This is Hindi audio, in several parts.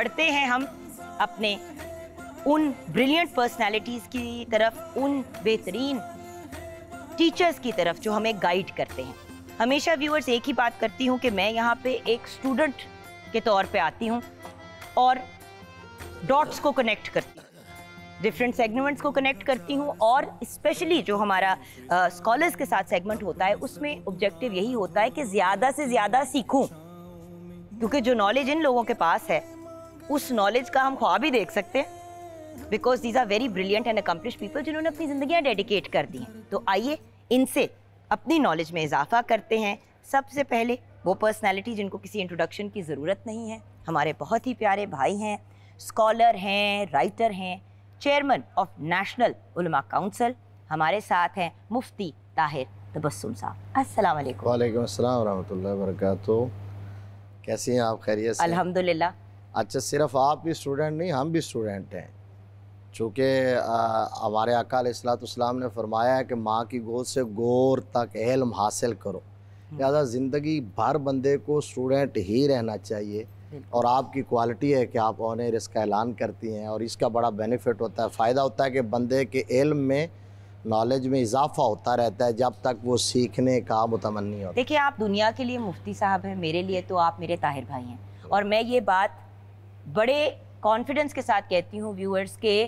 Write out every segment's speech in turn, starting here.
बढ़ते हैं हम अपने उन ब्रिलियंट पर्सनालिटीज़ की तरफ उन बेहतरीन टीचर्स की तरफ जो हमें गाइड करते हैं हमेशा व्यूअर्स एक ही बात करती हूँ कि मैं यहाँ पे एक स्टूडेंट के तौर पे आती हूँ और डॉट्स को कनेक्ट करती हूँ डिफरेंट सेगमेंट्स को कनेक्ट करती हूँ और स्पेशली जो हमारा स्कॉलर्स के साथ सेगमेंट होता है उसमें ऑब्जेक्टिव यही होता है कि ज़्यादा से ज़्यादा सीखूँ क्योंकि जो नॉलेज इन लोगों के पास है उस नॉलेज का हम ख्वाब ही देख सकते हैं because these are very brilliant and accomplish people जिन्होंने अपनी जिंदगी डेडिकेट कर दी हैं तो आइए इनसे अपनी नॉलेज में इजाफा करते हैं सबसे पहले वो पर्सनैलिटी जिनको किसी इंट्रोडक्शन की ज़रूरत नहीं है हमारे बहुत ही प्यारे भाई हैं स्कॉलर हैं राइटर हैं चेयरमैन ऑफ नेशनल उलमा काउंसिल हमारे साथ हैं मुफ्ती ताहिर तबस्सुम साहब असल वालेकुम वालेकुम अस्सलाम वरहमतुल्लाहि कैसी हैं आप खैरियत अलहमदिल्ला अच्छा सिर्फ आप भी स्टूडेंट नहीं हम भी स्टूडेंट हैं चूँकि हमारे अकाल इस्लाम ने फरमाया है कि माँ की गोद से गौर तक इल्म हासिल करो हम्म। लिहाजा ज़िंदगी भर बंदे को स्टूडेंट ही रहना चाहिए और आपकी क्वालिटी है कि आप ऑनर इसका ऐलान करती हैं और इसका बड़ा बेनिफिट होता है फ़ायदा होता है कि बंदे के इल्म में नॉलेज में इजाफा होता रहता है जब तक वो सीखने का मुतमनी हो देखिए आप दुनिया के लिए मुफ्ती साहब हैं मेरे लिए तो आप मेरे ताहिर भाई हैं और मैं ये बात बड़े कॉन्फिडेंस के साथ कहती हूँ व्यूअर्स के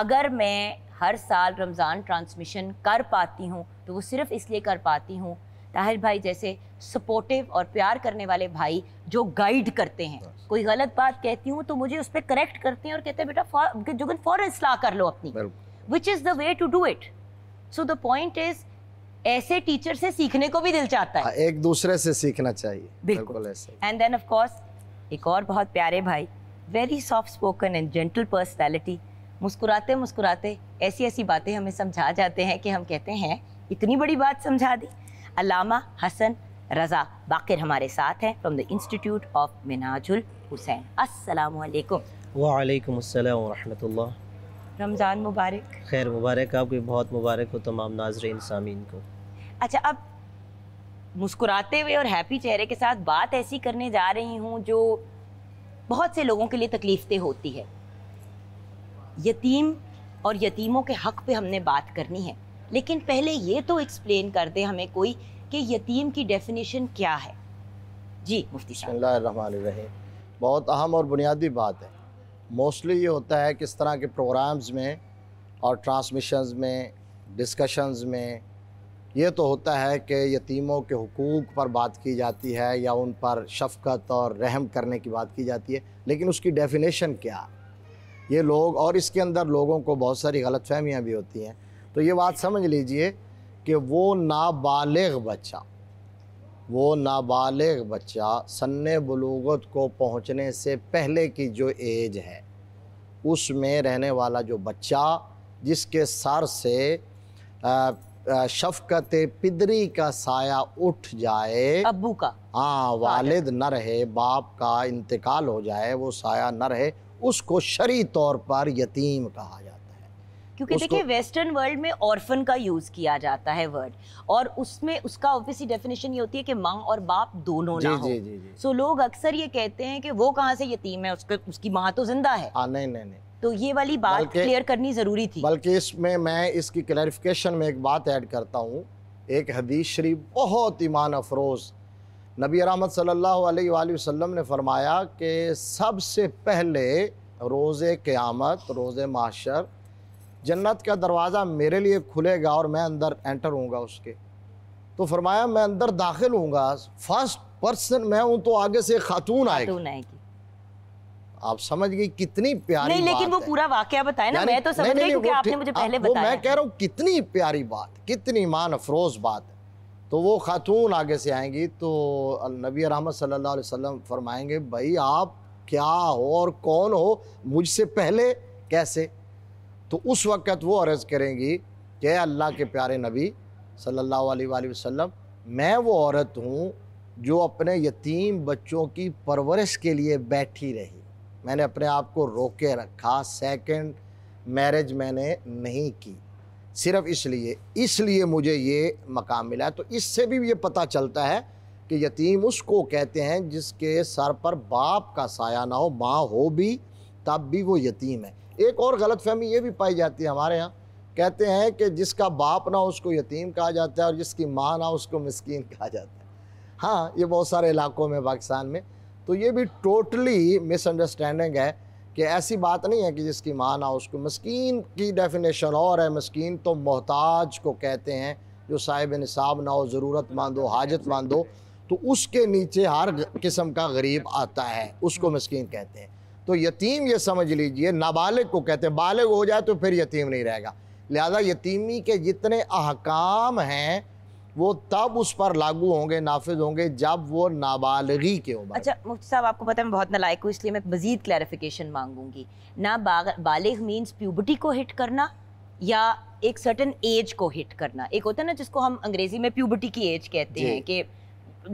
अगर मैं हर साल रमज़ान ट्रांसमिशन कर पाती हूँ तो वो सिर्फ इसलिए कर पाती हूँ ताहिर भाई जैसे सपोर्टिव और प्यार करने वाले भाई जो गाइड करते हैं कोई गलत बात कहती हूँ तो मुझे उस पर करेक्ट करते हैं और कहते हैं बेटा जो फ़ौर सलाह कर लो अपनी which is the way to do it so the point is ऐसे टीचर से सीखने को भी दिल चाहता है हाँ, एक दूसरे से सीखना चाहिए बिल्कुल एंड देन ऑफ कोर्स एक और बहुत प्यारे भाई very soft spoken and gentle personality मुस्कुराते मुस्कुराते ऐसी ऐसी बातें हमें समझा जाते हैं कि हम कहते हैं इतनी बड़ी बात समझा दी अलामा हसन रज़ा बाकिर हमारे साथ हैं from the institute of Minhajul Hussain अस्सलाम वालेकुम रहमतुल्लाह रमज़ान मुबारक खैर मुबारक आपको बहुत मुबारक हो तमाम नाजरीन सामीन को अच्छा अब मुस्कुराते हुए और हैप्पी चेहरे के साथ बात ऐसी करने जा रही हूँ जो बहुत से लोगों के लिए तकलीफ दे होती है यतीम और यतीमों के हक पे हमने बात करनी है लेकिन पहले ये तो एक्सप्लेन कर दे हमें कोई कि यतीम की डेफिनेशन क्या है जी मुफ्ती साहब बहुत अहम और बुनियादी बात है मोस्टली ये होता है कि इस तरह के प्रोग्राम्स में और ट्रांसमिशंस में डिस्कशंस में ये तो होता है कि यतीमों के हकूक़ पर बात की जाती है या उन पर शफकत और रहम करने की बात की जाती है लेकिन उसकी डेफिनेशन क्या ये लोग और इसके अंदर लोगों को बहुत सारी गलत फहमियाँ भी होती हैं तो ये बात समझ लीजिए कि वो नाबालग बच्चा वो नाबालग बच्चा सन्न बलूगत को पहुँचने से पहले की जो एज है उसमें रहने वाला जो बच्चा जिसके सर से आ, शफकत पिदरी का साया उठ जाए अबू का हाँ वालिद न रहे बाप का इंतकाल हो जाए वो साया न रहे उसको शरी तौर पर यतीम कहा जाता है क्योंकि देखिए वेस्टर्न वर्ल्ड में ऑर्फन का यूज़ किया जाता है वर्ड और उसमें उसका ऑब्वियसली डेफिनेशन ये होती है कि माँ और बाप दोनों जी, ना जी, हो सो so, सो लोग अक्सर ये कहते हैं कि वो कहाँ से यतीम है उसके उसकी माँ तो जिंदा है आ, हाँ, नहीं नहीं नहीं तो ये वाली बात क्लियर करनी ज़रूरी थी बल्कि इसमें मैं इसकी क्लैरिफिकेशन में एक बात ऐड करता हूँ एक हदीस शरीफ बहुत ईमान अफरोज़ नबी अरमद सल्लल्लाहु अलैहि वसल्लम ने फरमाया कि सबसे पहले रोज़ क़यामत रोज़ माशर जन्नत का दरवाज़ा मेरे लिए खुलेगा और मैं अंदर एंटर हूँ उसके तो फरमाया मैं अंदर दाखिल हूँगा फर्स्ट पर्सन मैं हूँ तो आगे से खातून आएगी आप समझ गई कितनी प्यारी नहीं लेकिन वो पूरा वाक्य बताया ना मैं तो समझ गई क्योंकि आपने मुझे पहले बताया मैं कह रहा हूँ कितनी प्यारी बात कितनी मान अफरोज बात है तो वो खातून आगे से आएंगी तो नबी रहमत सल्लल्लाहु अलैहि वसल्लम फरमाएंगे भाई आप क्या हो और कौन हो मुझसे पहले कैसे तो उस वक़्त वो अर्ज़ करेंगी कि अल्लाह के प्यारे नबी सल्लल्लाहु अलैहि वसल्लम मैं वो औरत हूँ जो अपने यतीम बच्चों की परवरिश के लिए बैठी रही मैंने अपने आप को रोके रखा सेकंड मैरिज मैंने नहीं की सिर्फ इसलिए इसलिए मुझे ये मकाम मिला तो इससे भी ये पता चलता है कि यतीम उसको कहते हैं जिसके सर पर बाप का साया ना हो माँ हो भी तब भी वो यतीम है एक और गलत फहमी ये भी पाई जाती है हमारे यहाँ कहते हैं कि जिसका बाप ना उसको यतीम कहा जाता है और जिसकी माँ ना उसको मस्किन कहा जाता है हाँ ये बहुत सारे इलाकों में पाकिस्तान में तो ये भी टोटली मिसअंडरस्टैंडिंग है कि ऐसी बात नहीं है कि जिसकी माँ ना उसको मस्किन की डेफिनेशन और है मस्किन तो मोहताज को कहते हैं जो साहिब निसाब ना हो ज़रूरतमंद हो हाजतमंद हो तो उसके नीचे हर किस्म का गरीब आता है उसको मस्किन कहते हैं तो यतीम ये समझ लीजिए नाबालिग को कहते हैं बालिग हो जाए तो फिर यतीम नहीं रहेगा लिहाजा यतीमी के जितने अहकाम हैं वो तब उस पर लागू होंगे नाफिज होंगे जब वो नाबालगी के होंगे अच्छा मुफ्ती साहब आपको पता है मैं बहुत नलायक हूँ इसलिए मैं मज़ीद क्लैरिफिकेशन मांगूंगी ना बालिग मीन्स प्यूबर्टी को हिट करना या एक सर्टन एज को हिट करना एक होता है ना जिसको हम अंग्रेज़ी में प्यूबर्टी की एज कहते हैं कि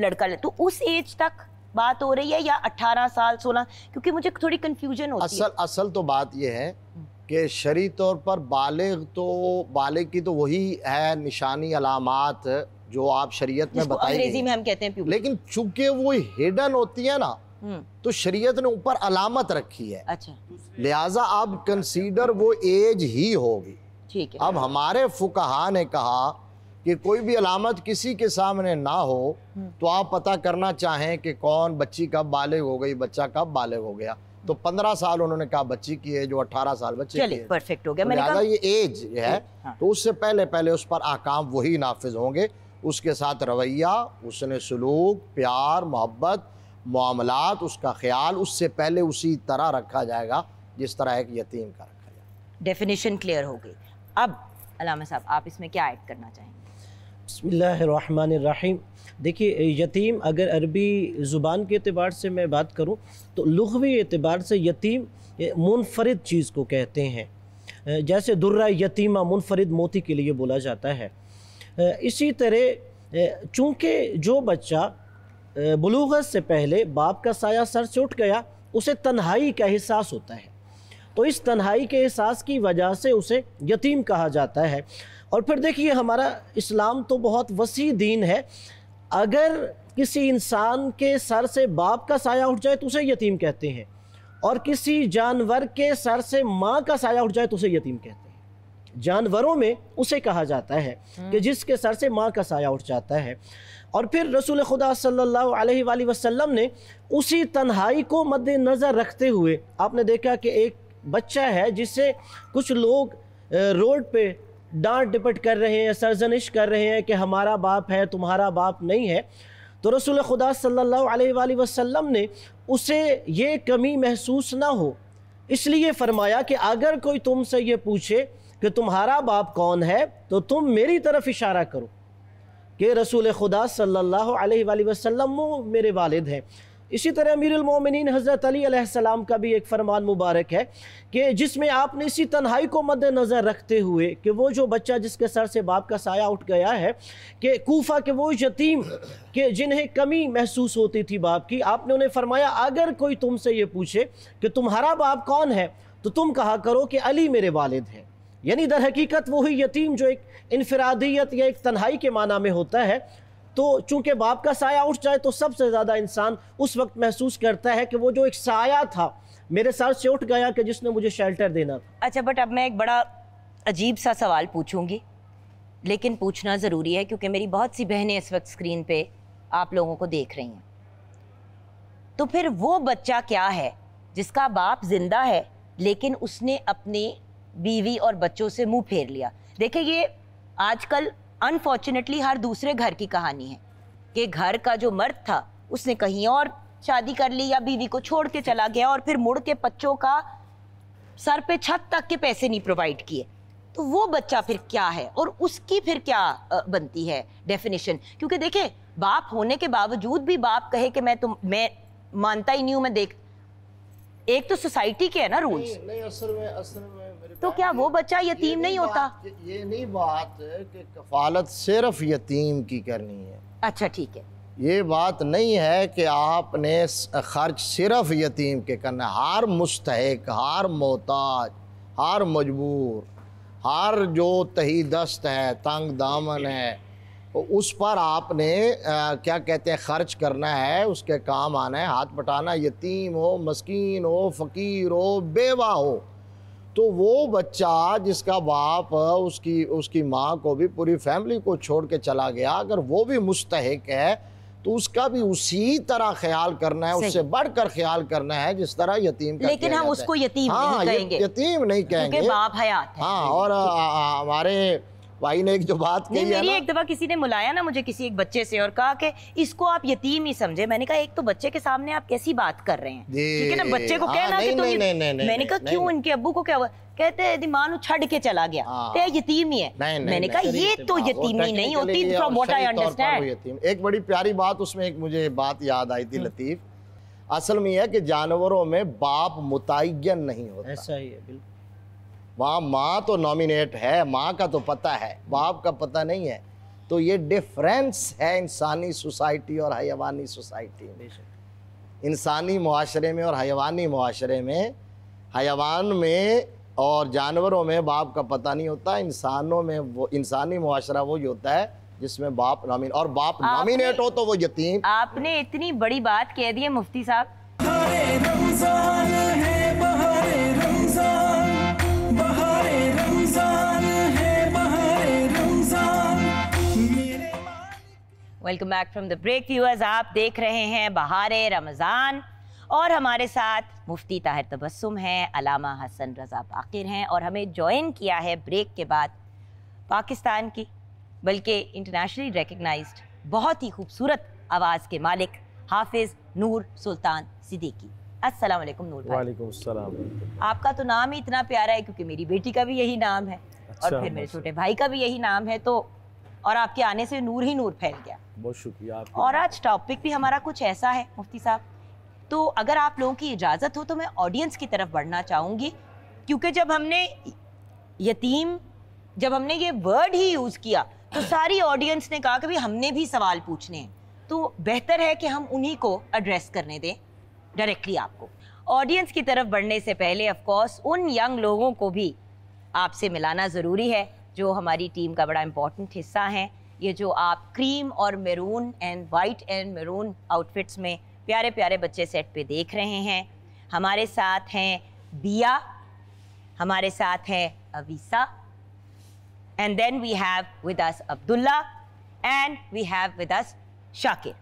लड़का तो उस एज तक बात हो रही है या 18 साल 16 क्योंकि मुझे थोड़ी कंफ्यूजन होती असल है। असल तो बात यह है हम्म। कि शरी तौर पर बालग तो बालग की तो वही है निशानी अलामत जो आप शरीयत में बताई अंग्रेजी में हम कहते हैं लेकिन चूंकि वो हिडन होती है ना हम्म। तो शरीयत ने ऊपर अलामत रखी है अच्छा लिहाजा अब कंसीडर वो एज ही होगी ठीक है अब हमारे फुकहा ने कहा कि कोई भी अलामत किसी के सामने ना हो हम्म। तो आप पता करना चाहें कि कौन बच्ची कब बालिग हो गई बच्चा कब बालिग हो गया तो पंद्रह साल उन्होंने कहा बच्ची की है जो अठारह साल बच्ची चले परफेक्ट हो गया तो मैंने कहा ये एज है हाँ। तो उससे पहले पहले उस पर आकाम वही नाफिज होंगे उसके साथ रवैया उसने सलूक प्यार मोहब्बत मामलात उसका ख्याल उससे पहले उसी तरह रखा जाएगा जिस तरह एक यतीम का रखा जाएगा डेफिनेशन क्लियर हो गई अब अलामा साहब आप इसमें क्या ऐड करना चाहेंगे बसमीम देखिए यतीम अगर अरबी ज़ुबान के अतबार से मैं बात करूँ तो लघवी अतबार से यतीम मुनफरद चीज़ को कहते हैं जैसे दुर्रा यतीमा मुनफरद मोती के लिए बोला जाता है इसी तरह चूँकि जो बच्चा बलूगत से पहले बाप का साया सर से उठ गया उसे तन्हाई का एहसास होता है तो इस तन्हाई के एहसास की वजह से उसे यतीम कहा जाता है और फिर देखिए हमारा इस्लाम तो बहुत वसी दीन है अगर किसी इंसान के सर से बाप का साया उठ जाए तो उसे यतीम कहते हैं और किसी जानवर के सर से माँ का साया उठ जाए तो उसे यतीम कहते हैं जानवरों में उसे कहा जाता है हम्म। कि जिसके सर से माँ का साया उठ जाता है और फिर रसूल खुदा सल्लल्लाहु अलैहि वसल्लम ने उसी तन्हाई को मद्देनज़र रखते हुए आपने देखा कि एक बच्चा है जिसे कुछ लोग रोड पे डांट डिपट कर रहे हैं सरजनिश कर रहे हैं कि हमारा बाप है तुम्हारा बाप नहीं है तो रसूल खुदा सल्लल्लाहु अलैहि वसल्लम ने उसे ये कमी महसूस ना हो इसलिए फरमाया कि अगर कोई तुमसे ये पूछे कि तुम्हारा बाप कौन है तो तुम मेरी तरफ इशारा करो कि रसूल खुदा सल्लल्लाहु अलैहि वसल्लम मेरे वालिद हैं इसी तरह अमीर उलमोमिन हज़रत अलीसम का भी एक फ़रमान मुबारक है कि जिसमें आपने इसी तन्हाई को मद्दनज़र रखते हुए कि वो जो बच्चा जिसके सर से बाप का साया उठ गया है कि कोफा के वो यतीम के जिन्हें कमी महसूस होती थी बाप की आपने उन्हें फरमाया अगर कोई तुमसे ये पूछे कि तुम्हारा बाप कौन है तो तुम कहा करो कि अली मेरे वालिद हैं यानी दर हकीकत वही यतीम जो एक इनफरादियत या एक तन्हाई के माना में होता है तो चूंकि बाप का साया उठ जाए तो सबसे ज़्यादा इंसान उस वक्त महसूस करता है कि वो जो एक साया था मेरे सर से उठ गया कि जिसने मुझे शेल्टर देना था अच्छा बट अब मैं एक बड़ा अजीब सा सवाल पूछूंगी लेकिन पूछना ज़रूरी है क्योंकि मेरी बहुत सी बहनें इस वक्त स्क्रीन पे आप लोगों को देख रही हैं तो फिर वो बच्चा क्या है जिसका बाप जिंदा है लेकिन उसने अपने बीवी और बच्चों से मुंह फेर लिया देखिए ये आजकल अनफॉर्चुनेटली हर दूसरे घर की कहानी है कि घर का जो मर्द था उसने कहीं और शादी कर ली या बीवी को छोड़ के चला गया और फिर मुड़ के बच्चों का सर पे छत तक के पैसे नहीं प्रोवाइड किए तो वो बच्चा फिर क्या है और उसकी फिर क्या बनती है डेफिनेशन क्योंकि देखे बाप होने के बावजूद भी बाप कहे कि मैं तुम मैं मानता ही नहीं हूं मैं देख एक तो सोसाइटी के है ना रूल्स नहीं, नहीं असर में असर में तो क्या वो बच्चा यतीम नहीं, होता ये नहीं बात कि कफालत सिर्फ यतीम की करनी है अच्छा ठीक है ये बात नहीं है कि आपने खर्च सिर्फ यतीम के करना हार मुस्तक हार मोहताज हार मजबूर हार जो तही दस्त है तंग दामन है उस पर आपने आ, क्या कहते हैं खर्च करना है उसके काम आना है हाथ बटाना यतीम हो मस्किन हो फ़कीर हो बेवा हो तो वो बच्चा जिसका बाप उसकी उसकी माँ को भी पूरी फैमिली को छोड़ के चला गया अगर वो भी मुस्तक है तो उसका भी उसी तरह ख्याल करना है उससे बढ़कर ख्याल करना है जिस तरह यतीम का लेकिन हम उसको यतीम हाँ, नहीं कहेंगे यतीम नहीं कहेंगे बाप हयात हाँ और हमारे भाई ने एक जो बात कही मेरी एक दफा किसी ने मुलाया ना मुझे किसी एक बच्चे से और कहा कि इसको आप यतीम ही समझे मैंने कहा एक तो बच्चे के सामने आप कैसी बात कर रहे हैं ठीक है ना बच्चे को हाँ, कहना कि तुम मैंने कहा क्यों इनके अब्बू को क्या हुआ कहते हैं दिमाग छड़ के चला गया हाँ। तेरा तो यतीम ही है नहीं, नहीं, मैंने कहा ये तो हाँ, यतीमी नहीं होती फ्रॉम व्हाट आई अंडरस्टैंड एक बड़ी प्यारी बात उसमें एक मुझे बात याद आई थी हम्म। लतीफ असल में यह है कि जानवरों में बाप मुतयन नहीं होता ऐसा ही है बिल्कुल वहाँ माँ तो नॉमिनेट है माँ का तो पता है बाप का पता नहीं है तो ये डिफरेंस है इंसानी सोसाइटी और हयवानी सोसाइटी में इंसानी माशरे में और हयवानी माशरे में हयवान में और जानवरों में बाप का पता नहीं होता इंसानों में वो इंसानी मुआरा वो होता है जिसमें बाप नॉमिन और बाप नॉमिनेट हो तो वो यतीम आपने इतनी बड़ी बात कह दी है मुफ्ती साहब welcome back from the break viewers आप देख रहे हैं बहार रमज़ान और हमारे साथ मुफ्ती ताहिर तबस्सुम हैं अलामा हसन रज़ा बाकिर हैं और हमें ज्वाइन किया है ब्रेक के बाद पाकिस्तान की बल्कि इंटरनेशनली रिकगनाइज बहुत ही खूबसूरत आवाज़ के मालिक हाफिज़ नूर सुल्तान सिद्दीकी अस्सलाम वालेकुम नूर वालेकुम अस्सलाम आपका तो नाम ही इतना प्यारा है क्योंकि मेरी बेटी का भी यही नाम है अच्छा, और फिर मेरे छोटे भाई का भी यही नाम है तो और आपके आने से नूर ही नूर फैल गया बहुत शुक्रिया आपका और आज टॉपिक भी हमारा कुछ ऐसा है मुफ्ती साहब तो अगर आप लोगों की इजाज़त हो तो मैं ऑडियंस की तरफ बढ़ना चाहूँगी क्योंकि जब हमने यतीम जब हमने ये वर्ड ही यूज़ किया तो सारी ऑडियंस ने कहा कि भाई हमने भी सवाल पूछने हैं तो बेहतर है कि हम उन्हीं को एड्रेस करने दें डायरेक्टली आपको ऑडियंस की तरफ बढ़ने से पहले ऑफकोर्स उन यंग लोगों को भी आपसे मिलाना ज़रूरी है जो हमारी टीम का बड़ा इम्पोर्टेंट हिस्सा हैं ये जो आप क्रीम और maroon and white and maroon outfits में प्यारे प्यारे बच्चे सेट पे देख रहे हैं हमारे साथ हैं दिया हमारे साथ हैं अवीसा and then we have with us Abdullah and we have with us Shakir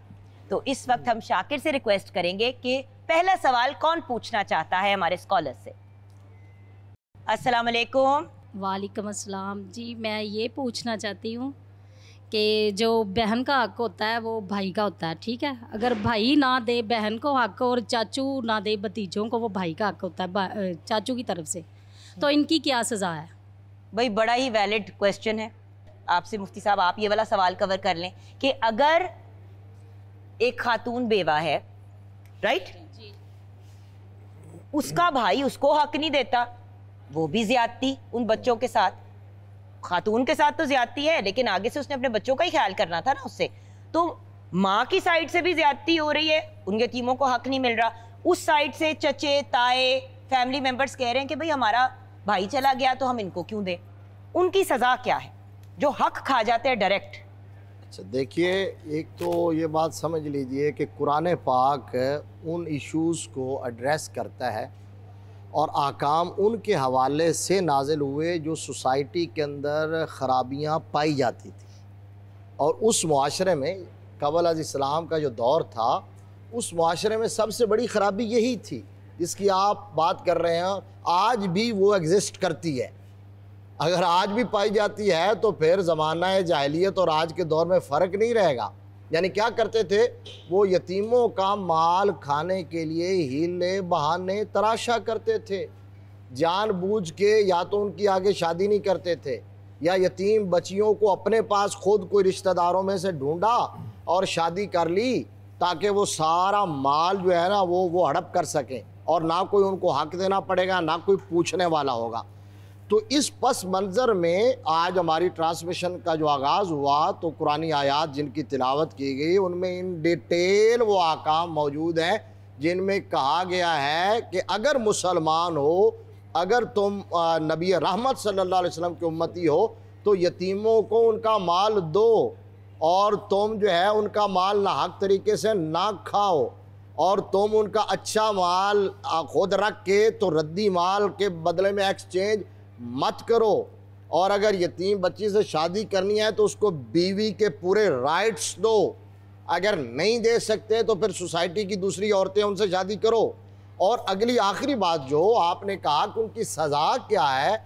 तो इस वक्त हम शाकिर से रिक्वेस्ट करेंगे कि पहला सवाल कौन पूछना चाहता है हमारे स्कॉलर से अस्सलाम वालेकुम वालेकुम अस्सलाम जी मैं ये पूछना चाहती हूँ कि जो बहन का हक होता है वो भाई का होता है ठीक है अगर भाई ना दे बहन को हक और चाचू ना दे भतीजों को वो भाई का हक होता है चाचू की तरफ से तो इनकी क्या सज़ा है भाई बड़ा ही वैलिड क्वेश्चन है आपसे मुफ्ती साहब आप ये वाला सवाल कवर कर लें कि अगर एक खातून बेवा है राइट उसका भाई उसको हक नहीं देता वो भी ज्यादती उन बच्चों के साथ खातून के साथ तो ज्यादती है लेकिन आगे से उसने अपने बच्चों का ही ख्याल करना था ना उससे तो माँ की साइड से भी ज्यादती हो रही है उनके टीमों को हक नहीं मिल रहा उस साइड से चचे ताए फैमिली मेम्बर्स कह रहे हैं कि भाई हमारा भाई चला गया तो हम इनको क्यों दें उनकी सज़ा क्या है जो हक खा जाते हैं डायरेक्ट अच्छा देखिए एक तो ये बात समझ लीजिए कि कुरान पाक उन इश्यूज़ को एड्रेस करता है और आकाम उनके हवाले से नाजिल हुए जो सोसाइटी के अंदर ख़राबियाँ पाई जाती थी और उस माशरे में कबल अज इस्लाम का जो दौर था उस माशरे में सबसे बड़ी ख़राबी यही थी जिसकी आप बात कर रहे हैं आज भी वो एग्ज़िस्ट करती है अगर आज भी पाई जाती है तो फिर ज़माना जाहलीत और आज के दौर में फ़र्क नहीं रहेगा यानी क्या करते थे वो यतीमों का माल खाने के लिए हीले बहाने तराशा करते थे जानबूझ के या तो उनकी आगे शादी नहीं करते थे या यतीम बच्चियों को अपने पास खुद कोई रिश्तेदारों में से ढूंढा और शादी कर ली ताकि वो सारा माल जो है ना वो वो हड़प कर सकें और ना कोई उनको हक देना पड़ेगा ना कोई पूछने वाला होगा तो इस पस मंज़र में आज हमारी ट्रांसमिशन का जो आगाज़ हुआ तो कुरानी आयात जिनकी तिलावत की गई उनमें इन डिटेल वो आकाम मौजूद हैं जिनमें कहा गया है कि अगर मुसलमान हो अगर तुम नबी रहमत सल्लल्लाहु अलैहि वसल्लम की उम्मती हो तो यतीमों को उनका माल दो और तुम जो है उनका माल ना हक तरीके से ना खाओ और तुम उनका अच्छा माल खुद रख के तो रद्दी माल के बदले में एक्सचेंज मत करो और अगर यतीम बच्ची से शादी करनी है तो उसको बीवी के पूरे राइट्स दो अगर नहीं दे सकते तो फिर सोसाइटी की दूसरी औरतें उनसे शादी करो और अगली आखिरी बात जो आपने कहा कि उनकी सज़ा क्या है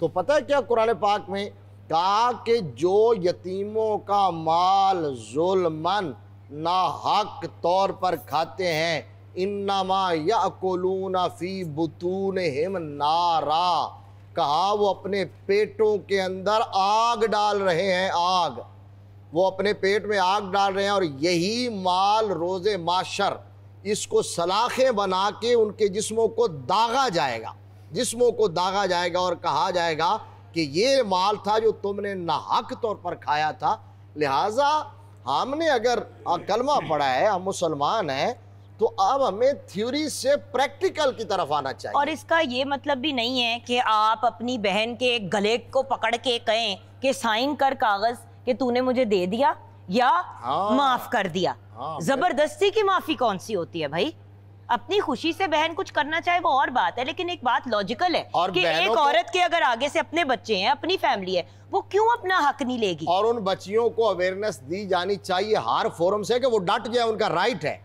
तो पता है क्या कुरान पाक में कहा कि जो यतीमों का माल जुलमन ना हक तौर पर खाते हैं इन्नमा या कोलूना फ़ी बतून हिम नारा कहा वो अपने पेटों के अंदर आग डाल रहे हैं आग वो अपने पेट में आग डाल रहे हैं और यही माल रोजे माशर इसको सलाखें बना के उनके जिस्मों को दागा जाएगा जिस्मों को दागा जाएगा और कहा जाएगा कि ये माल था जो तुमने नाहक तौर पर खाया था लिहाजा हमने अगर हाँ, कलमा पढ़ा है हम मुसलमान हैं तो अब हमें थ्योरी से प्रैक्टिकल की तरफ आना चाहिए और इसका ये मतलब भी नहीं है कि आप अपनी बहन के गले को पकड़ के कहें कि साइन कर कागज कि तूने मुझे दे दिया या हाँ, माफ कर दिया हाँ, जबरदस्ती की माफी कौन सी होती है भाई अपनी खुशी से बहन कुछ करना चाहे वो और बात है लेकिन एक बात लॉजिकल है और कि एक को... औरत के अगर आगे से अपने बच्चे हैं अपनी फैमिली है वो क्यों अपना हक नहीं लेगी और उन बच्चियों को अवेयरनेस दी जानी चाहिए हर फोरम से कि वो डट जाए उनका राइट है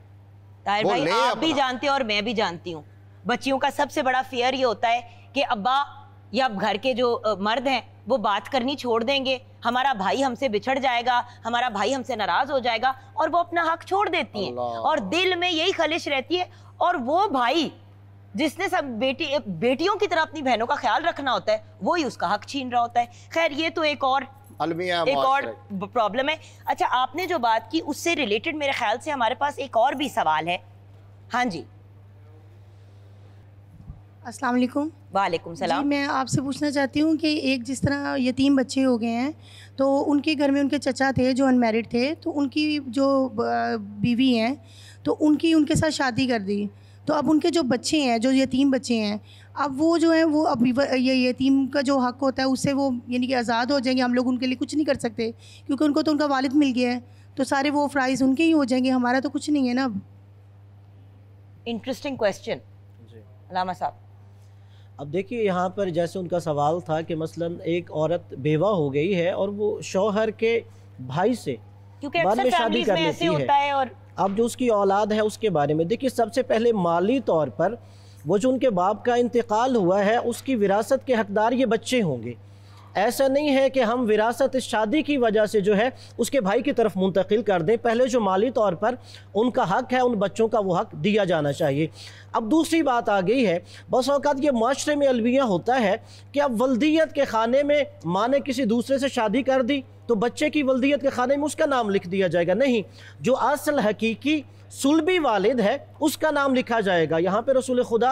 ताहिर भाई आप भी जानते हो और मैं भी जानती हूँ बच्चियों का सबसे बड़ा फियर ये होता है कि अब्बा या अब घर के जो मर्द हैं वो बात करनी छोड़ देंगे हमारा भाई हमसे बिछड़ जाएगा हमारा भाई हमसे नाराज हो जाएगा और वो अपना हक छोड़ देती हैं और दिल में यही खलिश रहती है और वो भाई जिसने सब बेटी बेटियों की तरह अपनी बहनों का ख्याल रखना होता है वो ही उसका हक छीन रहा होता है खैर ये तो एक और एक और प्रॉब्लम है अच्छा आपने जो बात की उससे रिलेटेड मेरे ख्याल से हमारे पास एक और भी सवाल है हाँ जी अस्सलाम वालेकुम वालेकुम सलाम मैं आपसे पूछना चाहती हूँ कि एक जिस तरह यतीम बच्चे हो गए हैं तो उनके घर में उनके चचा थे जो अनमेरिड थे तो उनकी जो बीवी हैं तो उनकी उनके साथ शादी कर दी तो अब उनके जो बच्चे हैं जो यतीम बच्चे हैं अब वो जो है वो अब ये यतीम का जो हक़ होता है उससे वो यानी कि आज़ाद हो जाएंगे हम लोग उनके लिए कुछ नहीं कर सकते क्योंकि उनको तो उनका वालिद मिल गया है तो सारे वो फ़्राइज़ उनके ही हो जाएंगे हमारा तो कुछ नहीं है ना अब इंटरेस्टिंग क्वेश्चन लामा साहब अब देखिए यहाँ पर जैसे उनका सवाल था कि मसलन एक औरत बेवा हो गई है और वो शोहर के भाई से क्योंकि बाद में शादी कर लेती है, है और अब जो उसकी औलाद है उसके बारे में देखिए सबसे पहले माली तौर पर वो जो उनके बाप का इंतकाल हुआ है उसकी विरासत के हकदार ये बच्चे होंगे ऐसा नहीं है कि हम विरासत इस शादी की वजह से जो है उसके भाई की तरफ मुंतकिल कर दें पहले जो माली तौर पर उनका हक है उन बच्चों का वो हक दिया जाना चाहिए अब दूसरी बात आ गई है बस अवकात ये माशरे में अलविया होता है कि अब वल्दियत के खाने में माँ ने किसी दूसरे से शादी कर दी तो बच्चे की वल्दियत के खाने में उसका नाम लिख दिया जाएगा नहीं जो असल हकीकी सुलबी वालिद है उसका नाम लिखा जाएगा यहाँ पे रसूल खुदा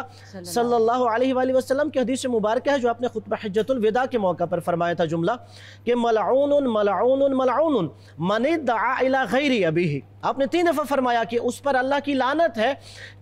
सल्लल्लाहु अलैहि वसल्लम के हदीस मुबारक है जो आपने खुतब हजतुलविदा के मौके पर फरमाया था जुमला कि मलाउन मलाउन मलाउन मन दाला गैरी अभी ही आपने तीन दफ़ा फरमाया कि उस पर अल्लाह की लानत है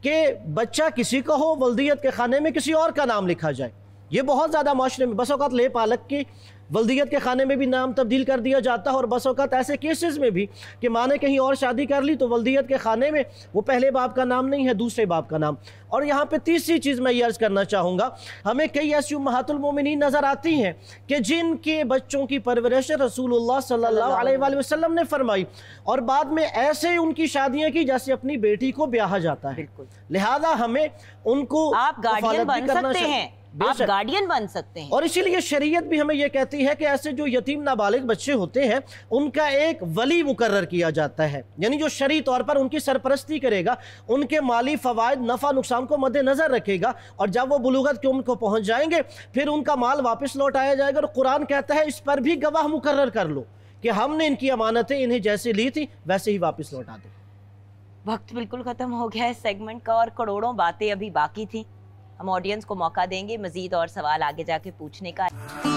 कि बच्चा किसी का हो वल्दियत के खाने में किसी और का नाम लिखा जाए ये बहुत ज़्यादा माशरे में बस बसोकत ले पालक की वल्दियत के खाने में भी नाम तब्दील कर दिया जाता है और बस अवत ऐसे केसेस में भी कि माँ ने कहीं और शादी कर ली तो वल्दियत के खाने में वो पहले बाप का नाम नहीं है दूसरे बाप का नाम और यहाँ पे तीसरी चीज़ मैं ये अर्ज़ करना चाहूँगा हमें कई ऐसी महातुलमोमिन नज़र आती हैं कि जिनके बच्चों की परवरिश रसूल सल्ला वसलम ने फरमाई और बाद में ऐसे उनकी शादियाँ की जैसे अपनी बेटी को ब्याह जाता है लिहाजा हमें उनको आप गार्डियन बन सकते हैं आप गार्डियन बन सकते हैं और इसीलिए शरीयत भी हमें यह कहती है कि ऐसे जो यतीम नाबालिग बच्चे होते हैं उनका एक वली मुकर किया जाता है यानी जो शरी तौर पर उनकी सरपरस्ती करेगा उनके माली फ़वाद नफ़ा नुकसान को मद्देनज़र रखेगा और जब वो बलूगत के उनको पहुंच जाएंगे फिर उनका माल वापस लौटाया जाएगा और कुरान कहता है इस पर भी गवाह मुकर कर लो कि हमने इनकी अमानतें इन्हें जैसे ली थी वैसे ही वापस लौटा दो वक्त बिल्कुल ख़त्म हो गया है सेगमेंट का और करोड़ों बातें अभी बाकी थी हम ऑडियंस को मौका देंगे मजीद और सवाल आगे जाके पूछने का